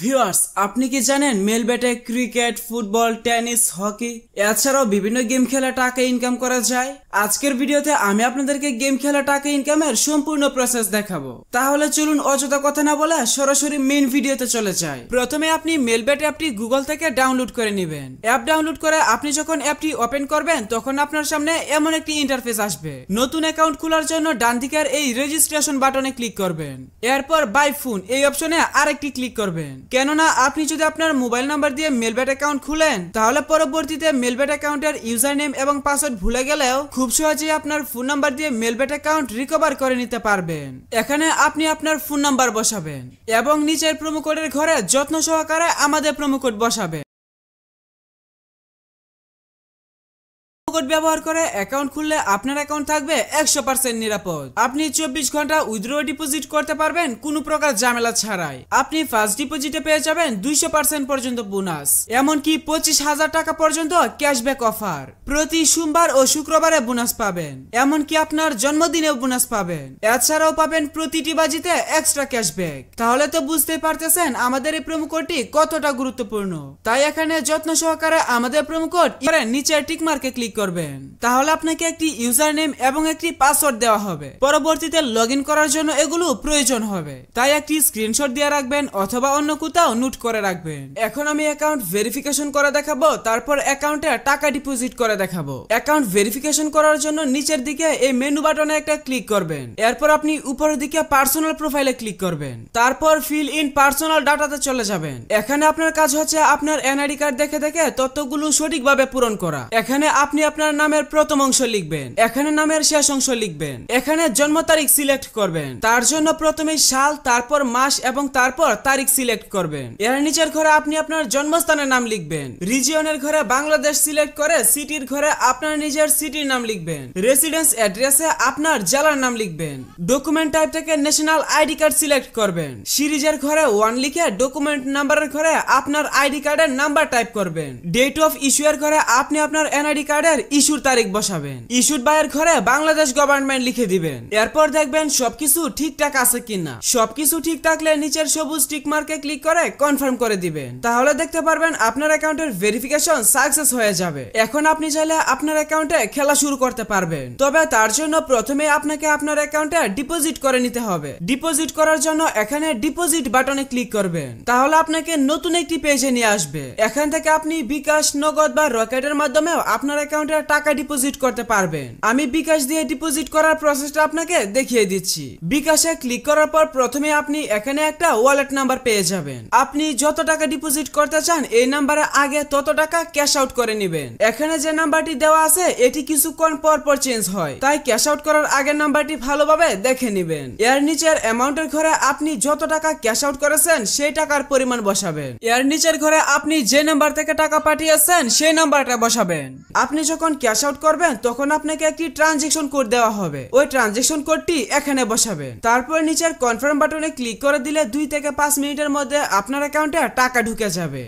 viewers আপনি কি জানেন মেলবেটে ক্রিকেট ফুটবল টেনিস হকি এছাড়াও বিভিন্ন গেম খেলা টাকা ইনকাম করা যায় আজকের ভিডিওতে আমি আপনাদেরকে গেম খেলা টাকা ইনকামের সম্পূর্ণ প্রসেস দেখাবো তাহলে চলুন অযথা কথা না বলে সরাসরি মেন ভিডিওতে চলে যাই প্রথমে আপনি মেলবেট অ্যাপটি গুগল থেকে ডাউনলোড করে নেবেন অ্যাপ ডাউনলোড করে আপনি যখন অ্যাপটি ওপেন করবেন তখন আপনার সামনে এমন একটি ইন্টারফেস আসবে নতুন অ্যাকাউন্ট খোলার জন্য ডান দিকের এই রেজিস্ট্রেশন বাটনে ক্লিক করবেন এরপর বাই ফোন এই অপশনে আরেকটি ক্লিক করবেন পারেন কেননা আপনি যদি আপনার মোবাইল নাম্বার দিয়ে মেলব্যাট অ্যাকাউন্ট খুলেন তাহলে পরবর্তীতে মেলব্যাট অ্যাকাউন্টের ইউজার নেম এবং পাসওয়ার্ড ভুলে গেলেও খুব সহজেই আপনার ফোন নাম্বার দিয়ে মেলব্যাট অ্যাকাউন্ট রিকভার করে নিতে পারবেন এখানে আপনি আপনার ফোন নাম্বার বসাবেন এবং নিচের প্রোমো কোডের ঘরে যত্ন সহকারে আমাদের প্রোমো কোড বসাবেন কোড ব্যবহার করে অ্যাকাউন্ট খুললে আপনার অ্যাকাউন্ট থাকবে একশো পার্সেন্ট নিরাপদ আপনি চব্বিশ ঘন্টা উইথড্র ডিপোজিট করতে পারবেন কোনো প্রকার ঝামেলা ছাড়াই আপনি ফার্স্ট ডিপোজিটে পেয়ে যাবেন দুইশো পার্সেন্ট পর্যন্ত বোনাস এমনকি পঁচিশ হাজার টাকা পর্যন্ত ক্যাশব্যাক অফার প্রতি সোমবার ও শুক্রবারে বোনাস পাবেন এমনকি আপনার জন্মদিনেও বোনাস পাবেন এছাড়াও পাবেন প্রতিটি বাজিতে এক্সট্রা ক্যাশব্যাক তাহলে তো বুঝতে পারতেছেন আমাদের এই প্রোমো কোডটি কতটা গুরুত্বপূর্ণ তাই এখানে যত্ন সহকারে আমাদের প্রোমো কোড নিচে টিক মার্কে ক্লিক করুন করবেন তাহলে আপনাকে একটি ইউজার নেম এবং একটি পাসওয়ার্ড দেওয়া হবে পরবর্তীতে লগ করার জন্য এগুলো প্রয়োজন হবে তাই একটি স্ক্রিনশট দিয়ে রাখবেন অথবা অন্য কোথাও নোট করে রাখবেন এখন আমি অ্যাকাউন্ট ভেরিফিকেশন করে দেখাবো তারপর অ্যাকাউন্টে টাকা ডিপোজিট করে দেখাবো অ্যাকাউন্ট ভেরিফিকেশন করার জন্য নিচের দিকে এই মেনু বাটনে একটা ক্লিক করবেন এরপর আপনি উপরের দিকে পার্সোনাল প্রোফাইলে ক্লিক করবেন তারপর ফিল ইন পার্সোনাল ডাটাতে চলে যাবেন এখানে আপনার কাজ হচ্ছে আপনার এনআইডি কার্ড দেখে দেখে তথ্যগুলো সঠিকভাবে পূরণ করা এখানে আপনি আপনার নামের প্রথম অংশ লিখবেন এখানে নামের শেষ অংশ লিখবেন এখানে জন্ম তারিখ সিলেক্ট করবেন তার জন্য প্রথমে সাল তারপর মাস এবং তারপর তারিখ সিলেক্ট করবেন এর নিচের ঘরে আপনি আপনার জন্মস্থানের নাম লিখবেন রিজিয়নের ঘরে বাংলাদেশ সিলেক্ট করে সিটির ঘরে আপনার নিজের সিটির নাম লিখবেন রেসিডেন্স অ্যাড্রেসে আপনার জেলার নাম লিখবেন ডকুমেন্ট টাইপ থেকে ন্যাশনাল আইডি কার্ড সিলেক্ট করবেন সিরিজের ঘরে ওয়ান লিখে ডকুমেন্ট নাম্বারের ঘরে আপনার আইডি কার্ডের নাম্বার টাইপ করবেন ডেট অফ ইস্যু এর ঘরে আপনি আপনার এনআইডি কার্ডের ইস্যুর তারিখ বসাবেন ইস্যুর বায়ের ঘরে বাংলাদেশ গভর্নমেন্ট লিখে দিবেন এরপর দেখবেন সবকিছু ঠিকঠাক আছে কিনা সবকিছু ঠিক থাকলে নিচের সবুজ টিক মার্কে ক্লিক করে কনফার্ম করে দিবেন তাহলে দেখতে পারবেন আপনার অ্যাকাউন্টের ভেরিফিকেশন সাকসেস হয়ে যাবে এখন আপনি চাইলে আপনার অ্যাকাউন্টে খেলা শুরু করতে পারবেন তবে তার জন্য প্রথমে আপনাকে আপনার অ্যাকাউন্টে ডিপোজিট করে নিতে হবে ডিপোজিট করার জন্য এখানে ডিপোজিট বাটনে ক্লিক করবেন তাহলে আপনাকে নতুন একটি পেজে নিয়ে আসবে এখান থেকে আপনি বিকাশ নগদ বা রকেটের মাধ্যমে আপনার অ্যাকাউন্টে আপনারা টাকা ডিপোজিট করতে পারবেন আমি বিকাশ দিয়ে ডিপোজিট করার প্রসেসটা আপনাকে দেখিয়ে দিচ্ছি বিকাশে ক্লিক করার পর প্রথমে আপনি এখানে একটা ওয়ালেট নাম্বার পেয়ে যাবেন আপনি যত টাকা ডিপোজিট করতে চান এই নাম্বারে আগে তত টাকা ক্যাশ আউট করে নেবেন এখানে যে নাম্বারটি দেওয়া আছে এটি কিছুক্ষণ পর পর চেঞ্জ হয় তাই ক্যাশ আউট করার আগে নাম্বারটি ভালোভাবে দেখে নেবেন এর নিচের অ্যামাউন্টের ঘরে আপনি যত টাকা ক্যাশ আউট করেছেন সেই টাকার পরিমাণ বসাবেন এর নিচের ঘরে আপনি যে নাম্বার থেকে টাকা পাঠিয়েছেন সেই নাম্বারটা বসাবেন আপনি যখন যখন ক্যাশ আউট করবেন তখন আপনাকে একটি ট্রানজেকশন কোড দেওয়া হবে ওই ট্রানজেকশন কোডটি এখানে বসাবেন তারপর নিচের কনফার্ম বাটনে ক্লিক করে দিলে দুই থেকে পাঁচ মিনিটের মধ্যে আপনার অ্যাকাউন্টে টাকা ঢুকে যাবে